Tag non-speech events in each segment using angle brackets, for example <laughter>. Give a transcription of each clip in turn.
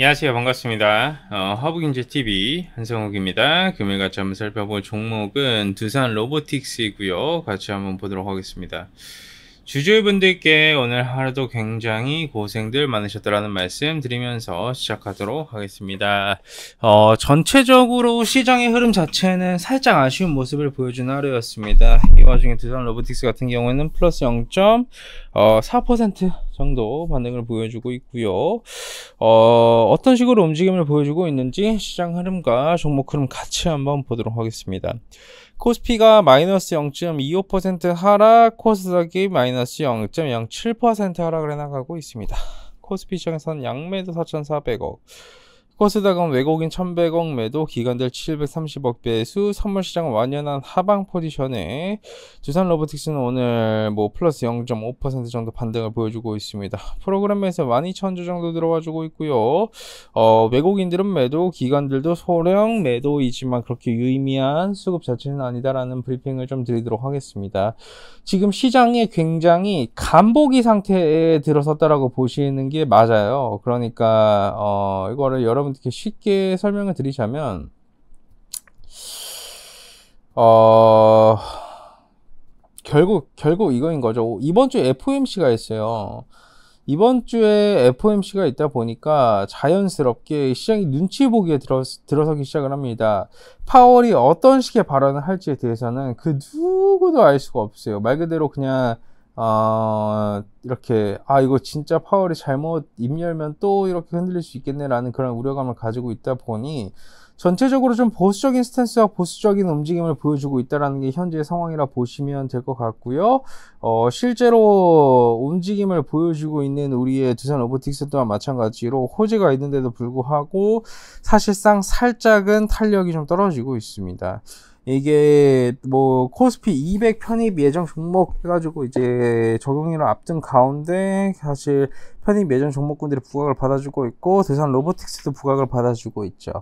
안녕하세요 반갑습니다 어, 허브경제TV 한성욱입니다 금일 같 한번 살펴볼 종목은 두산 로보틱스이고요 같이 한번 보도록 하겠습니다 주주분들께 오늘 하루도 굉장히 고생들 많으셨다라는 말씀 드리면서 시작하도록 하겠습니다. 어, 전체적으로 시장의 흐름 자체는 살짝 아쉬운 모습을 보여준 하루였습니다. 이 와중에 두산 로보틱스 같은 경우에는 플러스 0.4% 어, 정도 반응을 보여주고 있고요. 어, 떤 식으로 움직임을 보여주고 있는지 시장 흐름과 종목 흐름 같이 한번 보도록 하겠습니다. 코스피가 마이너스 0.25% 하락, 코스닥이 마이너스 마이너스 0.07% 하락을 해나가고 있습니다. 코스피 시장에서는 양매도 4,400억, 코스닥은 외국인 1,100억 매도, 기관들 730억 배수, 선물시장 완연한 하방 포지션에 두산 로보틱스는 오늘 뭐 플러스 0.5% 정도 반등을 보여주고 있습니다. 프로그램에서 12,000주 정도 들어와주고 있고요. 어, 외국인들은 매도, 기관들도 소량 매도이지만 그렇게 유의미한 수급 자체는 아니다라는 브리핑을 좀 드리도록 하겠습니다. 지금 시장에 굉장히 간보기 상태에 들어섰다라고 보시는 게 맞아요. 그러니까 어, 이거를 여러분 이렇게 쉽게 설명을 드리자면 어 결국 결국 이거인 거죠. 이번 주에 FOMC가 있어요. 이번 주에 FOMC가 있다 보니까 자연스럽게 시장이 눈치 보기에 들어, 들어서기 시작을 합니다. 파월이 어떤 식의 발언을 할지에 대해서는 그 누구도 알 수가 없어요. 말 그대로 그냥 어, 이렇게 아 이거 진짜 파월이 잘못 입 열면 또 이렇게 흔들릴 수 있겠네라는 그런 우려감을 가지고 있다 보니 전체적으로 좀 보수적인 스탠스와 보수적인 움직임을 보여주고 있다는 게 현재 상황이라 보시면 될 것 같고요. 어, 실제로 움직임을 보여주고 있는 우리의 두산 로보틱스 또한 마찬가지로 호재가 있는데도 불구하고 사실상 살짝은 탄력이 좀 떨어지고 있습니다. 이게 뭐 코스피 200 편입 예정 종목 해가지고 이제 적용률을 앞둔 가운데 사실 편입 예정 종목군들이 부각을 받아주고 있고 대산 로보틱스도 부각을 받아주고 있죠.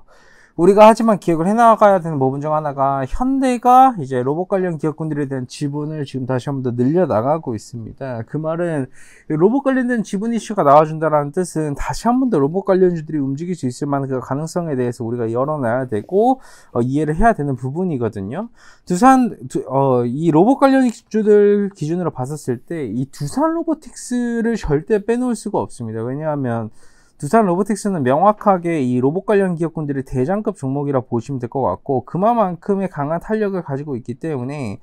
우리가 하지만 기획을 해나가야 되는 부분 중 하나가 현대가 이제 로봇 관련 기업군들에 대한 지분을 지금 다시 한 번 더 늘려나가고 있습니다. 그 말은 로봇 관련된 지분 이슈가 나와준다라는 뜻은 다시 한 번 더 로봇 관련주들이 움직일 수 있을 만한 그 가능성에 대해서 우리가 열어놔야 되고 어, 이해를 해야 되는 부분이거든요. 두산 두, 어, 이 로봇 관련 주들 기준으로 봤었을 때 이 두산 로보틱스를 절대 빼놓을 수가 없습니다. 왜냐하면 두산 로보틱스는 명확하게 이 로봇 관련 기업군들이 대장급 종목이라 보시면 될 것 같고 그만큼의 강한 탄력을 가지고 있기 때문에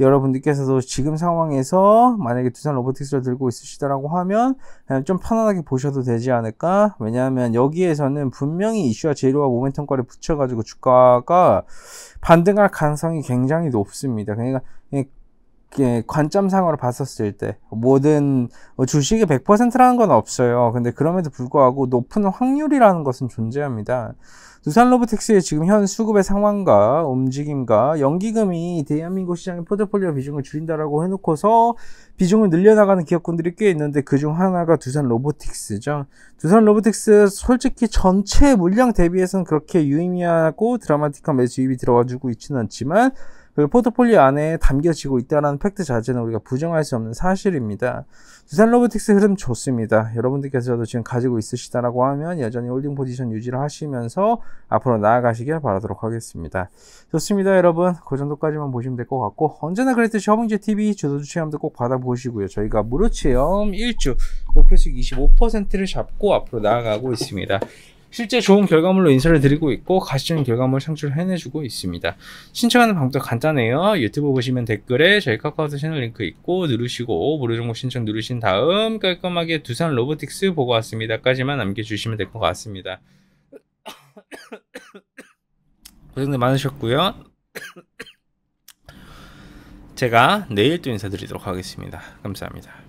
여러분들께서도 지금 상황에서 만약에 두산 로보틱스를 들고 있으시다라고 하면 좀 편안하게 보셔도 되지 않을까 왜냐하면 여기에서는 분명히 이슈와 재료와 모멘텀과를 붙여가지고 주가가 반등할 가능성이 굉장히 높습니다 그러니까 예, 관점상으로 봤었을 때 모든 뭐 주식이 100%라는 건 없어요. 근데 그럼에도 불구하고 높은 확률이라는 것은 존재합니다. 두산로보텍스의 지금 현 수급의 상황과 움직임과 연기금이 대한민국 시장의 포트폴리오 비중을 줄인다라고 해놓고서 비중을 늘려나가는 기업군들이 꽤 있는데 그 중 하나가 두산로보틱스죠. 두산로보틱스 솔직히 전체 물량 대비해서는 그렇게 유의미하고 드라마틱한 매수입이 들어와주고 있지는 않지만 그 포트폴리오 안에 담겨지고 있다는 팩트 자체는 우리가 부정할 수 없는 사실입니다. 두산 로보틱스 흐름 좋습니다. 여러분들께서도 지금 가지고 있으시다라고 하면 여전히 홀딩 포지션 유지를 하시면서 앞으로 나아가시길 바라도록 하겠습니다. 좋습니다, 여러분. 그 정도까지만 보시면 될 것 같고 언제나 그랬듯이 허봉제 TV 주도 체험도꼭 받아보시고요. 저희가 무료 체험 1주 목표수익 25%를 잡고 앞으로 나아가고 있습니다. 실제 좋은 결과물로 인사를 드리고 있고 가시적인 결과물 창출해내주고 있습니다. 신청하는 방법도 간단해요. 유튜브 보시면 댓글에 저희 카카오 채널 링크 있고 누르시고 무료 정보 신청 누르신 다음 깔끔하게 두산 로보틱스 보고 왔습니다까지만 남겨주시면 될 것 같습니다. <coughs> 고생들 많으셨고요. <coughs> 제가 내일 또 인사드리도록 하겠습니다. 감사합니다.